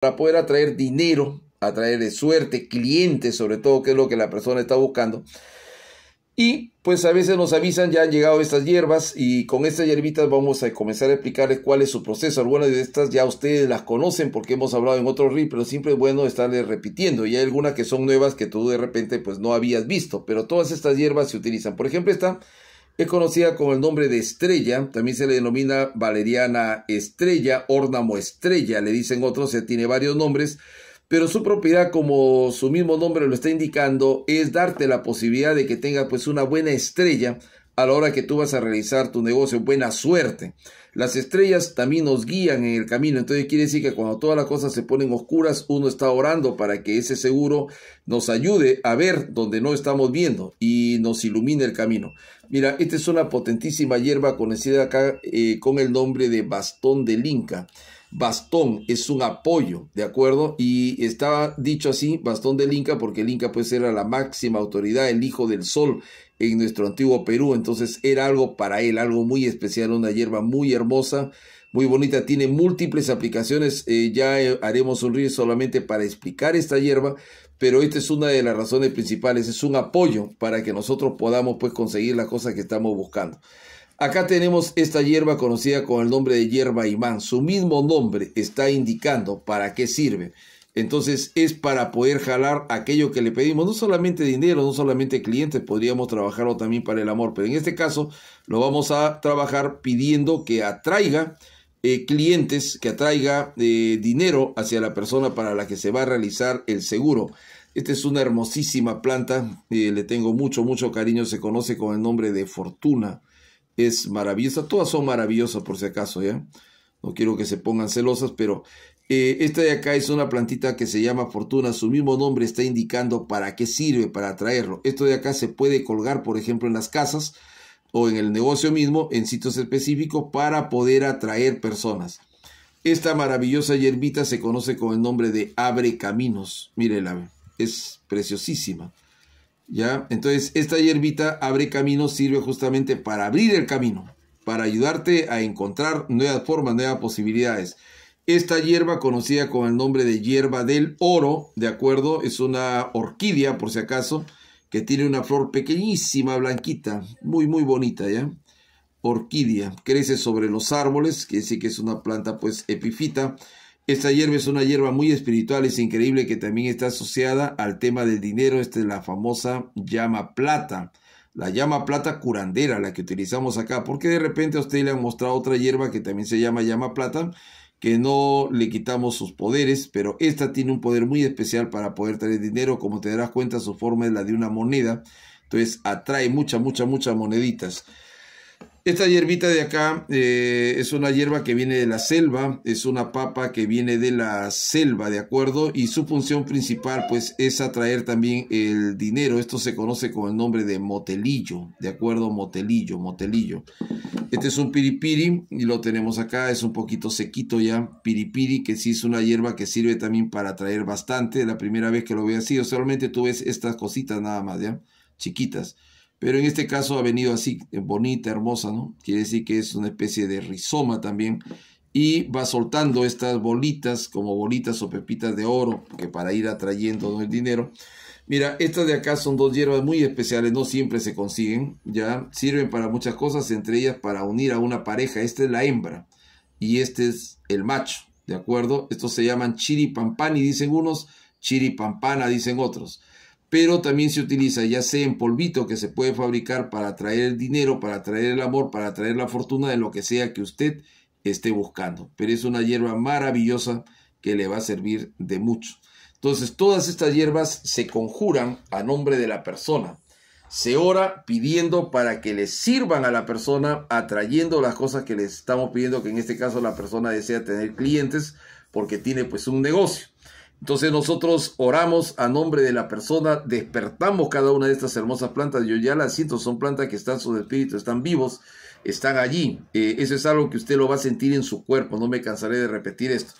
para poder atraer dinero, atraer suerte, clientes, sobre todo, que es lo que la persona está buscando. Y pues a veces nos avisan, ya han llegado estas hierbas y con estas hierbitas vamos a comenzar a explicarles cuál es su proceso. Algunas de estas ya ustedes las conocen porque hemos hablado en otro RIP, pero siempre es bueno estarles repitiendo. Y hay algunas que son nuevas que tú de repente pues no habías visto, pero todas estas hierbas se utilizan. Por ejemplo, esta es conocida con el nombre de estrella, también se le denomina valeriana estrella, órnamo estrella, le dicen otros, se tiene varios nombres, pero su propiedad, como su mismo nombre lo está indicando, es darte la posibilidad de que tengas pues una buena estrella a la hora que tú vas a realizar tu negocio. Buena suerte. Las estrellas también nos guían en el camino. Entonces quiere decir que cuando todas las cosas se ponen oscuras, uno está orando para que ese seguro nos ayude a ver donde no estamos viendo y nos ilumine el camino. Mira, esta es una potentísima hierba conocida acá eh, con el nombre de bastón del Inca bastón es un apoyo, ¿de acuerdo? Y estaba dicho así, bastón del Inca, porque el Inca pues era la máxima autoridad, el hijo del sol en nuestro antiguo Perú, entonces era algo para él, algo muy especial, una hierba muy hermosa, muy bonita, tiene múltiples aplicaciones, eh, ya eh, haremos un río solamente para explicar esta hierba, pero esta es una de las razones principales, es un apoyo para que nosotros podamos pues conseguir las cosas que estamos buscando. Acá tenemos esta hierba conocida con el nombre de hierba imán. Su mismo nombre está indicando para qué sirve. Entonces es para poder jalar aquello que le pedimos, no solamente dinero, no solamente clientes, podríamos trabajarlo también para el amor, pero en este caso lo vamos a trabajar pidiendo que atraiga eh, clientes, que atraiga eh, dinero hacia la persona para la que se va a realizar el seguro. Esta es una hermosísima planta, eh, le tengo mucho, mucho cariño, se conoce con el nombre de fortuna es maravillosa. Todas son maravillosas por si acaso, ¿ya? No quiero que se pongan celosas, pero eh, esta de acá es una plantita que se llama fortuna. Su mismo nombre está indicando para qué sirve, para atraerlo. Esto de acá se puede colgar, por ejemplo, en las casas o en el negocio mismo, en sitios específicos, para poder atraer personas. Esta maravillosa hierbita se conoce con el nombre de abre caminos. Mírela, es preciosísima. Entonces, esta hierbita abre camino, sirve justamente para abrir el camino, para ayudarte a encontrar nuevas formas, nuevas posibilidades. Esta hierba, conocida con el nombre de hierba del oro, ¿de acuerdo? Es una orquídea, por si acaso, que tiene una flor pequeñísima, blanquita, muy, muy bonita, ¿ya? Orquídea, crece sobre los árboles, que sí que es una planta, pues, epifita. Esta hierba es una hierba muy espiritual, es increíble que también está asociada al tema del dinero, esta es la famosa llama plata, la llama plata curandera, la que utilizamos acá, porque de repente a usted le han mostrado otra hierba que también se llama llama plata, que no le quitamos sus poderes, pero esta tiene un poder muy especial para poder traer dinero, como te darás cuenta su forma es la de una moneda, entonces atrae muchas, muchas, muchas moneditas. Esta hierbita de acá eh, es una hierba que viene de la selva, es una papa que viene de la selva, ¿de acuerdo? Y su función principal pues es atraer también el dinero. Esto se conoce con el nombre de motelillo, ¿de acuerdo? Motelillo, motelillo. Este es un piripiri y lo tenemos acá, es un poquito sequito ya. Piripiri que sí es una hierba que sirve también para atraer bastante. La primera vez que lo veo así, solamente tú ves estas cositas nada más, ¿ya? Chiquitas. Pero en este caso ha venido así, eh, bonita, hermosa, ¿no? Quiere decir que es una especie de rizoma también. Y va soltando estas bolitas, como bolitas o pepitas de oro, que para ir atrayendo el dinero. Mira, estas de acá son dos hierbas muy especiales, no siempre se consiguen, ya sirven para muchas cosas, entre ellas para unir a una pareja. Esta es la hembra y este es el macho, ¿de acuerdo? Estos se llaman chiripampani, dicen unos, chiripampana, dicen otros pero también se utiliza ya sea en polvito que se puede fabricar para traer el dinero, para traer el amor, para traer la fortuna de lo que sea que usted esté buscando. Pero es una hierba maravillosa que le va a servir de mucho. Entonces todas estas hierbas se conjuran a nombre de la persona. Se ora pidiendo para que le sirvan a la persona, atrayendo las cosas que le estamos pidiendo, que en este caso la persona desea tener clientes porque tiene pues un negocio. Entonces nosotros oramos a nombre de la persona, despertamos cada una de estas hermosas plantas. Yo ya las siento, son plantas que están, sus espíritus están vivos, están allí. Eh, eso es algo que usted lo va a sentir en su cuerpo, no me cansaré de repetir esto.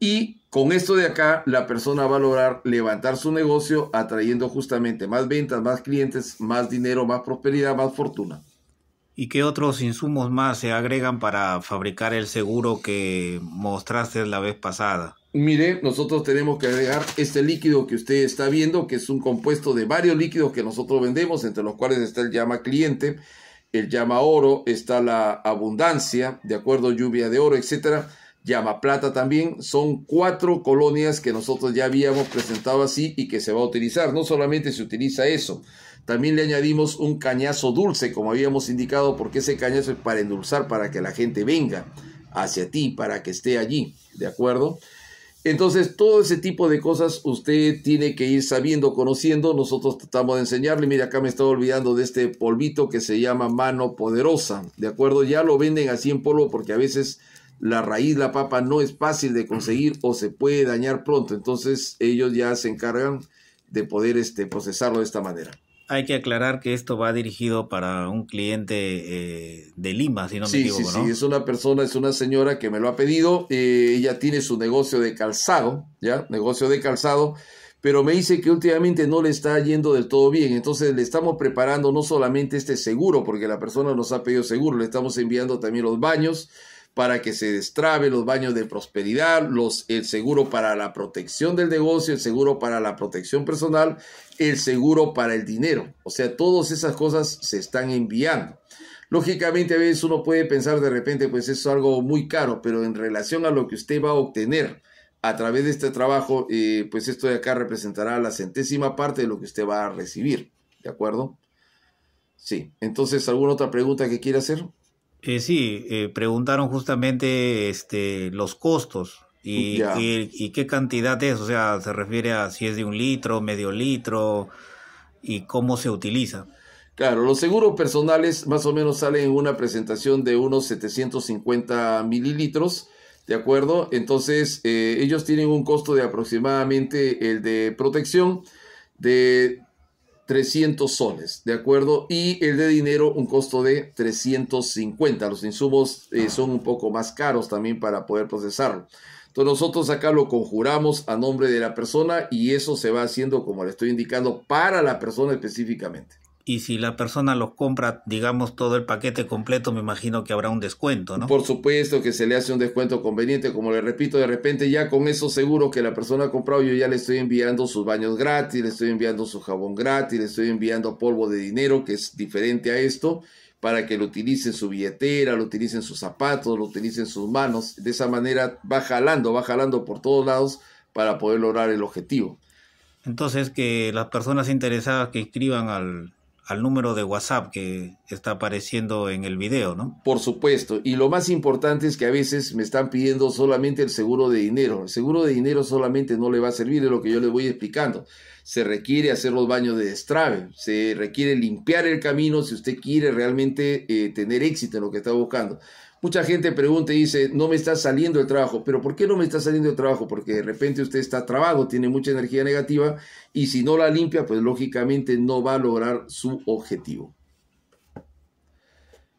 Y con esto de acá, la persona va a lograr levantar su negocio atrayendo justamente más ventas, más clientes, más dinero, más prosperidad, más fortuna. ¿Y qué otros insumos más se agregan para fabricar el seguro que mostraste la vez pasada? Mire, nosotros tenemos que agregar este líquido que usted está viendo, que es un compuesto de varios líquidos que nosotros vendemos, entre los cuales está el llama cliente, el llama oro, está la abundancia, de acuerdo, lluvia de oro, etcétera llama plata también, son cuatro colonias que nosotros ya habíamos presentado así y que se va a utilizar. No solamente se utiliza eso, también le añadimos un cañazo dulce, como habíamos indicado, porque ese cañazo es para endulzar, para que la gente venga hacia ti, para que esté allí, ¿de acuerdo? Entonces, todo ese tipo de cosas usted tiene que ir sabiendo, conociendo. Nosotros tratamos de enseñarle. Mira, acá me estaba olvidando de este polvito que se llama mano poderosa. ¿De acuerdo? Ya lo venden así en polvo porque a veces la raíz, la papa no es fácil de conseguir o se puede dañar pronto. Entonces ellos ya se encargan de poder este, procesarlo de esta manera. Hay que aclarar que esto va dirigido para un cliente eh, de Lima, si no me equivoco. Sí, es una persona, es una señora que me lo ha pedido. Eh, ella tiene su negocio de calzado, ¿ya? Negocio de calzado pero me dice que últimamente no le está yendo del todo bien. Entonces le estamos preparando no solamente este seguro, porque la persona nos ha pedido seguro, le estamos enviando también los baños, para que se destrabe los baños de prosperidad, los, el seguro para la protección del negocio, el seguro para la protección personal, el seguro para el dinero. O sea, todas esas cosas se están enviando. Lógicamente a veces uno puede pensar de repente, pues eso es algo muy caro, pero en relación a lo que usted va a obtener a través de este trabajo, eh, pues esto de acá representará la centésima parte de lo que usted va a recibir. ¿De acuerdo? Sí. Entonces, ¿alguna otra pregunta que quiera hacer? Eh, sí, eh, preguntaron justamente este, los costos y, y, qué cantidad es, o sea, se refiere a si es de un litro, medio litro y cómo se utiliza. Claro, los seguros personales más o menos salen en una presentación de unos 750 mililitros, ¿de acuerdo? Entonces, eh, ellos tienen un costo de aproximadamente el de protección de 300 soles, ¿de acuerdo? Y el de dinero, un costo de 350. Los insumos eh, ah. son un poco más caros también para poder procesarlo. Entonces nosotros acá lo conjuramos a nombre de la persona y eso se va haciendo como le estoy indicando para la persona específicamente y si la persona lo compra, digamos, todo el paquete completo, me imagino que habrá un descuento, ¿no? Por supuesto que se le hace un descuento conveniente, como le repito, de repente ya con eso seguro que la persona ha comprado, yo ya le estoy enviando sus baños gratis, le estoy enviando su jabón gratis, le estoy enviando polvo de dinero, que es diferente a esto, para que lo utilicen su billetera, lo utilicen sus zapatos, lo utilicen sus manos. De esa manera va jalando, va jalando por todos lados para poder lograr el objetivo. Entonces, que las personas interesadas que escriban al al número de WhatsApp que está apareciendo en el video, ¿no? Por supuesto. Y lo más importante es que a veces me están pidiendo solamente el seguro de dinero. El seguro de dinero solamente no le va a servir, es lo que yo le voy explicando. Se requiere hacer los baños de destrave, se requiere limpiar el camino si usted quiere realmente eh, tener éxito en lo que está buscando. Mucha gente pregunta y dice, no me está saliendo el trabajo, pero ¿por qué no me está saliendo el trabajo? Porque de repente usted está trabado, tiene mucha energía negativa y si no la limpia, pues lógicamente no va a lograr su objetivo.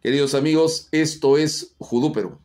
Queridos amigos, esto es Judúpero.